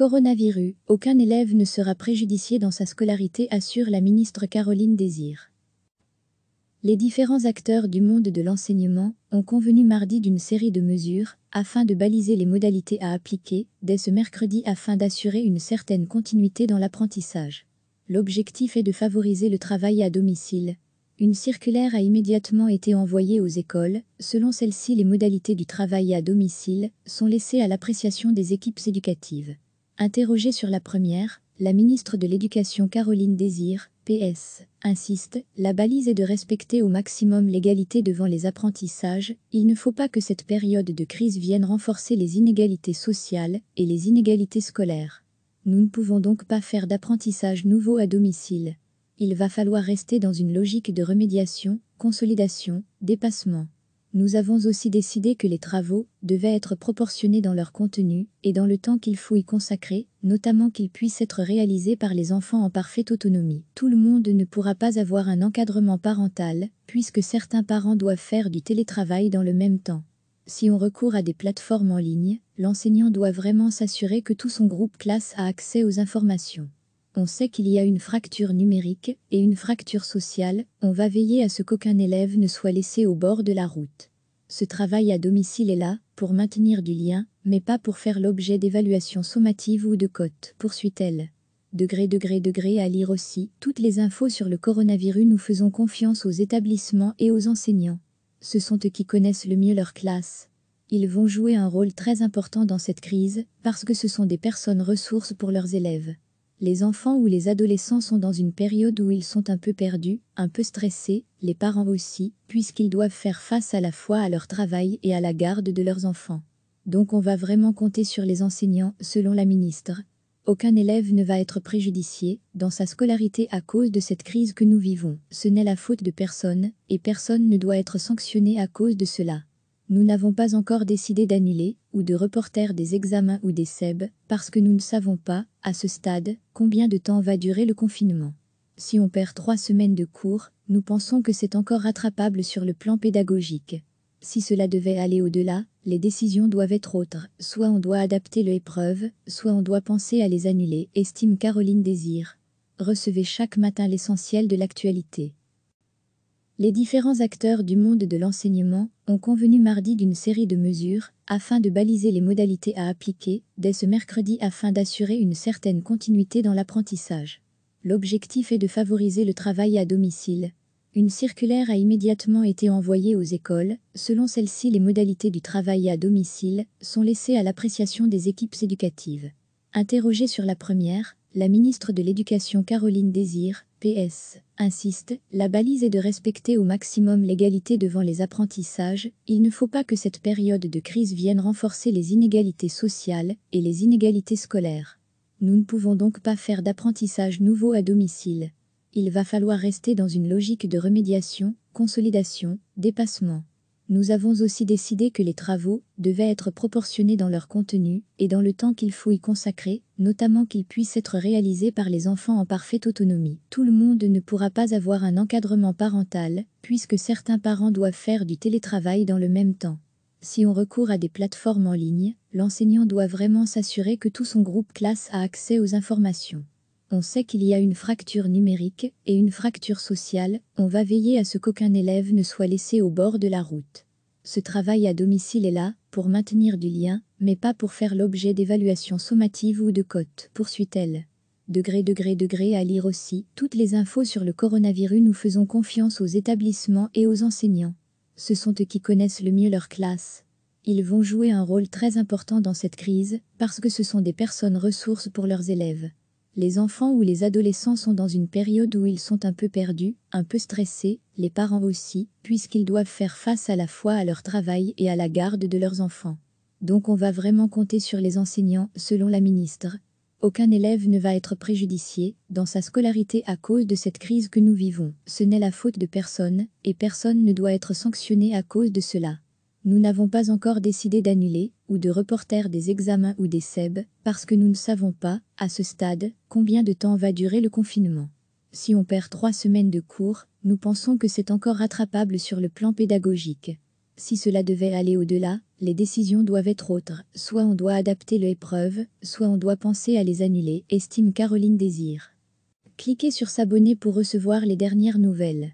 Coronavirus, aucun élève ne sera préjudicié dans sa scolarité, assure la ministre Caroline Désir. Les différents acteurs du monde de l'enseignement ont convenu mardi d'une série de mesures afin de baliser les modalités à appliquer dès ce mercredi afin d'assurer une certaine continuité dans l'apprentissage. L'objectif est de favoriser le travail à domicile. Une circulaire a immédiatement été envoyée aux écoles. Selon celle-ci, les modalités du travail à domicile sont laissées à l'appréciation des équipes éducatives. Interrogée sur la première, la ministre de l'Éducation Caroline Désir, PS, insiste, la balise est de respecter au maximum l'égalité devant les apprentissages, il ne faut pas que cette période de crise vienne renforcer les inégalités sociales et les inégalités scolaires. Nous ne pouvons donc pas faire d'apprentissage nouveau à domicile. Il va falloir rester dans une logique de remédiation, consolidation, dépassement. Nous avons aussi décidé que les travaux devaient être proportionnés dans leur contenu et dans le temps qu'il faut y consacrer, notamment qu'ils puissent être réalisés par les enfants en parfaite autonomie. Tout le monde ne pourra pas avoir un encadrement parental, puisque certains parents doivent faire du télétravail dans le même temps. Si on recourt à des plateformes en ligne, l'enseignant doit vraiment s'assurer que tout son groupe classe a accès aux informations on sait qu'il y a une fracture numérique et une fracture sociale, on va veiller à ce qu'aucun élève ne soit laissé au bord de la route. Ce travail à domicile est là, pour maintenir du lien, mais pas pour faire l'objet d'évaluations sommatives ou de cotes, poursuit-elle. Degré, degré, degré à lire aussi, toutes les infos sur le coronavirus, nous faisons confiance aux établissements et aux enseignants. Ce sont eux qui connaissent le mieux leur classe. Ils vont jouer un rôle très important dans cette crise, parce que ce sont des personnes ressources pour leurs élèves. Les enfants ou les adolescents sont dans une période où ils sont un peu perdus, un peu stressés, les parents aussi, puisqu'ils doivent faire face à la fois à leur travail et à la garde de leurs enfants. Donc on va vraiment compter sur les enseignants, selon la ministre. Aucun élève ne va être préjudicié dans sa scolarité à cause de cette crise que nous vivons. Ce n'est la faute de personne, et personne ne doit être sanctionné à cause de cela. Nous n'avons pas encore décidé d'annuler ou de reporter des examens ou des SEB parce que nous ne savons pas, à ce stade, combien de temps va durer le confinement. Si on perd trois semaines de cours, nous pensons que c'est encore rattrapable sur le plan pédagogique. Si cela devait aller au-delà, les décisions doivent être autres. Soit on doit adapter l'épreuve, soit on doit penser à les annuler, estime Caroline Désir. Recevez chaque matin l'essentiel de l'actualité les différents acteurs du monde de l'enseignement ont convenu mardi d'une série de mesures afin de baliser les modalités à appliquer dès ce mercredi afin d'assurer une certaine continuité dans l'apprentissage. L'objectif est de favoriser le travail à domicile. Une circulaire a immédiatement été envoyée aux écoles. Selon celle-ci, les modalités du travail à domicile sont laissées à l'appréciation des équipes éducatives. Interrogée sur la première, la ministre de l'Éducation Caroline Désir, PS, insiste, la balise est de respecter au maximum l'égalité devant les apprentissages, il ne faut pas que cette période de crise vienne renforcer les inégalités sociales et les inégalités scolaires. Nous ne pouvons donc pas faire d'apprentissage nouveau à domicile. Il va falloir rester dans une logique de remédiation, consolidation, dépassement nous avons aussi décidé que les travaux devaient être proportionnés dans leur contenu et dans le temps qu'il faut y consacrer, notamment qu'ils puissent être réalisés par les enfants en parfaite autonomie. Tout le monde ne pourra pas avoir un encadrement parental, puisque certains parents doivent faire du télétravail dans le même temps. Si on recourt à des plateformes en ligne, l'enseignant doit vraiment s'assurer que tout son groupe classe a accès aux informations on sait qu'il y a une fracture numérique et une fracture sociale, on va veiller à ce qu'aucun élève ne soit laissé au bord de la route. Ce travail à domicile est là, pour maintenir du lien, mais pas pour faire l'objet d'évaluations sommatives ou de cotes, poursuit-elle. Degré, degré, degré à lire aussi, toutes les infos sur le coronavirus, nous faisons confiance aux établissements et aux enseignants. Ce sont eux qui connaissent le mieux leur classe. Ils vont jouer un rôle très important dans cette crise, parce que ce sont des personnes ressources pour leurs élèves. Les enfants ou les adolescents sont dans une période où ils sont un peu perdus, un peu stressés, les parents aussi, puisqu'ils doivent faire face à la fois à leur travail et à la garde de leurs enfants. Donc on va vraiment compter sur les enseignants, selon la ministre. Aucun élève ne va être préjudicié dans sa scolarité à cause de cette crise que nous vivons. Ce n'est la faute de personne, et personne ne doit être sanctionné à cause de cela. Nous n'avons pas encore décidé d'annuler ou de reporter des examens ou des SEB parce que nous ne savons pas, à ce stade, combien de temps va durer le confinement. Si on perd trois semaines de cours, nous pensons que c'est encore rattrapable sur le plan pédagogique. Si cela devait aller au-delà, les décisions doivent être autres, soit on doit adapter l'épreuve, soit on doit penser à les annuler, estime Caroline Désir. Cliquez sur s'abonner pour recevoir les dernières nouvelles.